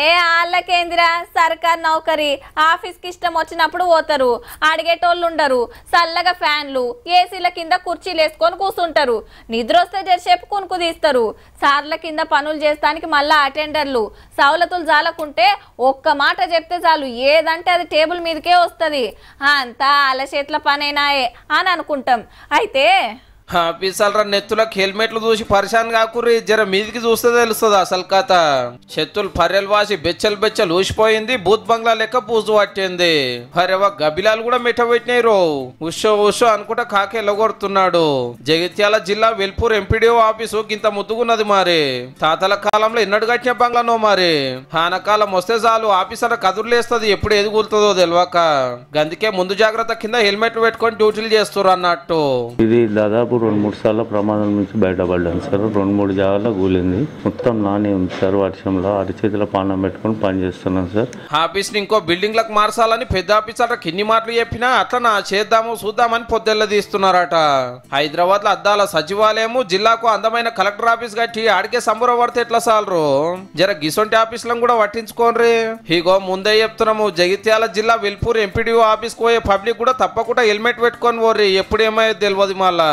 ఏ ఆళ్ళ కేంద్ర సర్కార్ నౌకరి ఆఫీస్కి ఇష్టం వచ్చినప్పుడు పోతారు అడిగేటోళ్ళు ఉండరు చల్లగా ఫ్యాన్లు ఏసీల కింద కుర్చీలు వేసుకొని కూర్చుంటారు నిద్ర వస్తే జరిసేపు కొనుక్కు తీస్తారు సార్ల కింద పనులు చేస్తానికి మళ్ళా అటెండర్లు సవలతులు జాలకుంటే ఒక్క మాట చెప్తే చాలు ఏదంటే అది టేబుల్ మీదకే వస్తుంది అంతా అలచేట్ల పనైనాయే అని అనుకుంటాం అయితే పిసలరా నెత్తులకు హెల్మెట్లు చూసి పరిశాన్ కాకుర్రి జర మీదికి చూస్తే తెలుస్తుంది అసలు కథ చెత్తులు పర్రెలు వాసి బెచ్చలు బెచ్చలు ఊసిపోయింది బూత్ బంగ్లా లెక్క పూజ పట్టింది అరేవా గబిలాలు కూడా మిఠ రో ఉషో ఉషో అనుకుంటే కాకి ఎల్లగొడుతున్నాడు జగిత్యాల జిల్లా వెల్పూర్ ఎంపీడీఓ ఆఫీసు గింత ముద్దుకున్నది మరి తాతల కాలంలో ఎన్నడు కట్టిన బంగ్లానో మరి హానకాలం వస్తే చాలు ఆఫీసర్ కదురులేస్తుంది ఎప్పుడు ఏది కూలుతుందో తెలియక అందుకే ముందు జాగ్రత్త కింద హెల్మెట్లు పెట్టుకొని డ్యూటీలు చేస్తారు అన్నట్టు ఇది దాదాపు దాదాపు రెండు మూడు సార్లు ప్రమాదం నుంచి బయటపడ్డాను సార్ రెండు మూడు జాగాలు కూలింది మొత్తం నాని ఉంది సార్ వర్షంలో చేతిలో పానం పెట్టుకుని పనిచేస్తున్నాను సార్ ఆఫీస్ ని ఇంకో బిల్డింగ్ లకు మార్చాలని పెద్ద ఆఫీస్ అట్లా కిన్ని మాటలు చెప్పినా అట్లా చేద్దాము చూద్దామని పొద్దెల్ల తీస్తున్నారట హైదరాబాద్ లో అద్దాల సచివాలయము జిల్లాకు అందమైన కలెక్టర్ ఆఫీస్ కట్టి ఆడికే సంబరం పడితే ఎట్లా సార్ జర గిసొంటి లను కూడా పట్టించుకోనరి ఇగో ముందే చెప్తున్నాము జగిత్యాల జిల్లా వెల్పూర్ ఎంపీడీఓ ఆఫీస్ పోయే పబ్లిక్ కూడా తప్పకుండా హెల్మెట్ పెట్టుకొని పోర్రి ఎప్పుడు ఏమయ్యో తెలియదు మళ్ళా